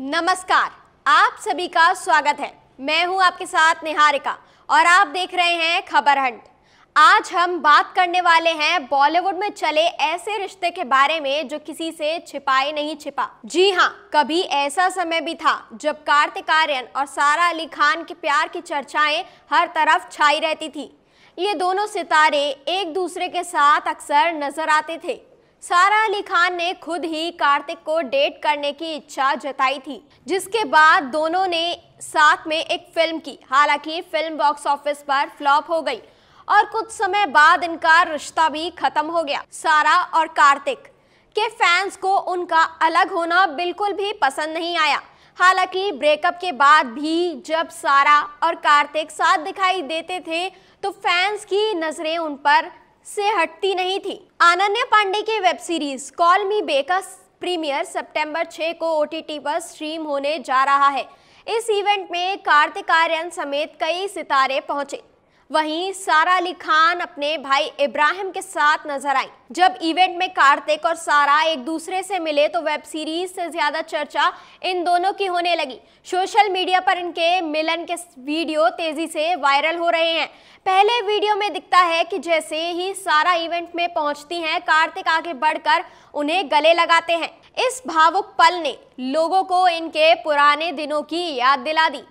नमस्कार आप सभी का स्वागत है मैं हूं आपके साथ निहारिका और आप देख रहे हैं खबर हंट आज हम बात करने वाले हैं बॉलीवुड में चले ऐसे रिश्ते के बारे में जो किसी से छिपाए नहीं छिपा जी हाँ कभी ऐसा समय भी था जब कार्तिक आर्यन और सारा अली खान के प्यार की चर्चाएं हर तरफ छाई रहती थी ये दोनों सितारे एक दूसरे के साथ अक्सर नजर आते थे सारा अली खान ने खुद ही कार्तिक को डेट करने की इच्छा जताई थी जिसके बाद दोनों ने साथ में एक फिल्म की हालांकि फिल्म बॉक्स ऑफिस पर फ्लॉप हो गई और कुछ समय बाद इनका रिश्ता भी खत्म हो गया सारा और कार्तिक के फैंस को उनका अलग होना बिल्कुल भी पसंद नहीं आया हालांकि ब्रेकअप के बाद भी जब सारा और कार्तिक साथ दिखाई देते थे तो फैंस की नज़रें उन पर से हटती नहीं थी अनन्या पांडे की वेब सीरीज कॉल मी बेका प्रीमियर सितंबर 6 को ओटीटी पर स्ट्रीम होने जा रहा है इस इवेंट में कार्तिक आर्यन समेत कई सितारे पहुंचे वहीं सारा अली खान अपने भाई इब्राहिम के साथ नजर आई जब इवेंट में कार्तिक और सारा एक दूसरे से मिले तो वेब सीरीज से ज्यादा चर्चा इन दोनों की होने लगी सोशल मीडिया पर इनके मिलन के वीडियो तेजी से वायरल हो रहे हैं पहले वीडियो में दिखता है कि जैसे ही सारा इवेंट में पहुंचती हैं कार्तिक आगे बढ़कर उन्हें गले लगाते हैं इस भावुक पल ने लोगों को इनके पुराने दिनों की याद दिला दी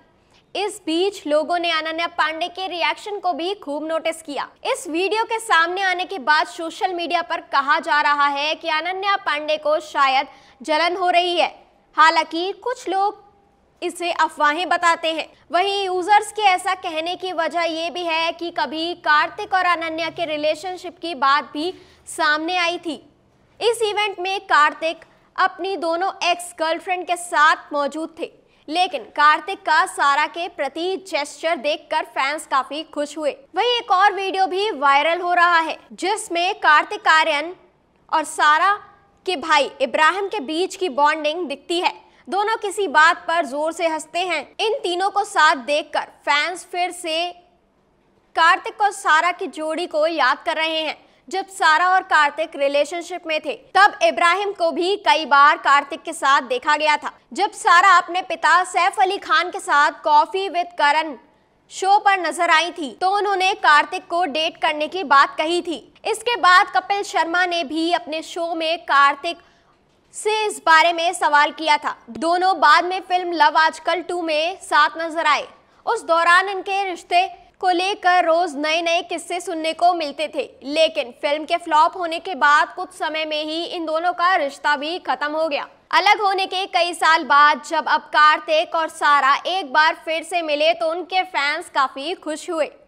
इस बीच लोगों ने अनन्या पांडे के रिएक्शन को भी खूब नोटिस किया इस वीडियो के सामने आने के बाद सोशल मीडिया पर कहा जा रहा है कि अनन्या पांडे को शायद जलन हो रही है हालांकि कुछ लोग इसे अफवाहें बताते हैं वहीं यूजर्स के ऐसा कहने की वजह ये भी है कि कभी कार्तिक और अनन्या के रिलेशनशिप की बात भी सामने आई थी इस इवेंट में कार्तिक अपनी दोनों एक्स गर्लफ्रेंड के साथ मौजूद थे लेकिन कार्तिक का सारा के प्रति जेस्टर देखकर फैंस काफी खुश हुए वहीं एक और वीडियो भी वायरल हो रहा है जिसमें कार्तिक आर्यन और सारा के भाई इब्राहिम के बीच की बॉन्डिंग दिखती है दोनों किसी बात पर जोर से हंसते हैं इन तीनों को साथ देखकर फैंस फिर से कार्तिक और सारा की जोड़ी को याद कर रहे हैं जब सारा और कार्तिक रिलेशनशिप में थे तब इब्राहिम को भी कई बार कार्तिक के साथ देखा गया था जब सारा अपने पिता सैफ अली खान के साथ कॉफी विद करण शो पर नजर आई थी तो उन्होंने कार्तिक को डेट करने की बात कही थी इसके बाद कपिल शर्मा ने भी अपने शो में कार्तिक से इस बारे में सवाल किया था दोनों बाद में फिल्म लव आजकल टू में साथ नजर आए उस दौरान इनके रिश्ते को लेकर रोज नए नए किस्से सुनने को मिलते थे लेकिन फिल्म के फ्लॉप होने के बाद कुछ समय में ही इन दोनों का रिश्ता भी खत्म हो गया अलग होने के कई साल बाद जब अब कार्तिक और सारा एक बार फिर से मिले तो उनके फैंस काफी खुश हुए